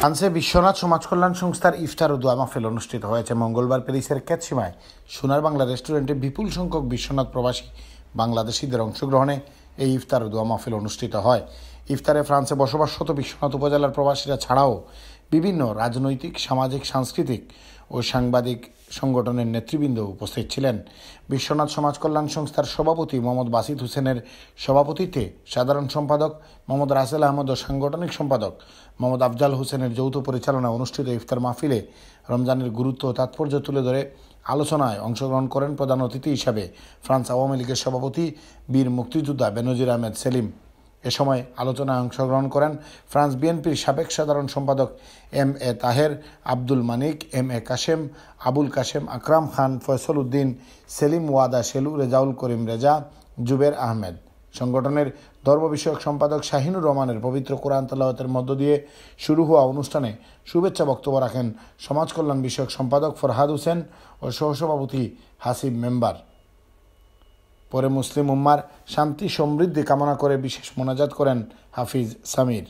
ফ্রান্সে বিশ্বনাথ সমাজ কল্যাণ সংস্থার ইফতার ও দোয়া মাহফিল অনুষ্ঠিত হয়েছে মঙ্গলবার প্যারিসের ক্যাচিমায় সোনার বাংলা রেস্টুরেন্টে বিপুল সংখ্যক বিশ্বনাথ প্রবাসী বাংলাদেশিদের অংশগ্রহণে এই ইফতার ও দোয়া মাহফিল অনুষ্ঠিত হয় ইফতারে ফ্রান্সে বসবাসরত বিশ্বনাথ উপজেলার প্রবাসীরা ছাড়াও বিভিন্ন রাজনৈতিক সামাজিক সাংস্কৃতিক ও সাংবাদিক সংগঠনের নেতৃবৃন্দ উপস্থিত ছিলেন বিশ্বনাথ সমাজ কল্যাণ সংস্থার সভাপতি মোহাম্মদ বাসিদ হোসেনের সভাপতিত্বে সাধারণ সম্পাদক মোহাম্মদ রাসেল আহমদ ও সাংগঠনিক সম্পাদক মোহাম্মদ আফজাল হোসেনের যৌথ পরিচালনায় অনুষ্ঠিত ইফতার মাহফিলে রমজানের গুরুত্ব ও তাৎপর্য তুলে ধরে আলোচনায় অংশগ্রহণ করেন প্রধান অতিথি হিসাবে ফ্রান্স আওয়ামী লীগের সভাপতি বীর মুক্তিযোদ্ধা বেনজির আহমেদ সেলিম এ সময় আলোচনায় অংশগ্রহণ করেন ফ্রান্স বিএনপির সাবেক সাধারণ সম্পাদক M A Taher Abdul Manik M A Kashem Abul Kashem Akram Khan Faisal Uddin Selim ওয়াদা সেলু রেজাউল করিম রেজা জুবের আহমেদ সংগঠনের বিষয়ক সম্পাদক শাহিনুর রহমানের পবিত্র কোরআন তালাওয়াতের মধ্য দিয়ে শুরু হওয়া অনুষ্ঠানে শুভেচ্ছা বক্তব্য রাখেন সমাজকল্যাণ বিষয়ক সম্পাদক ফরহাদ হোসেন ও সহসভাপতি হাসিব মেম্বার পরে মুসলিম উম্মার শান্তি সমৃদ্ধি কামনা করে বিশেষ মোনাজাত করেন হাফিজ সামির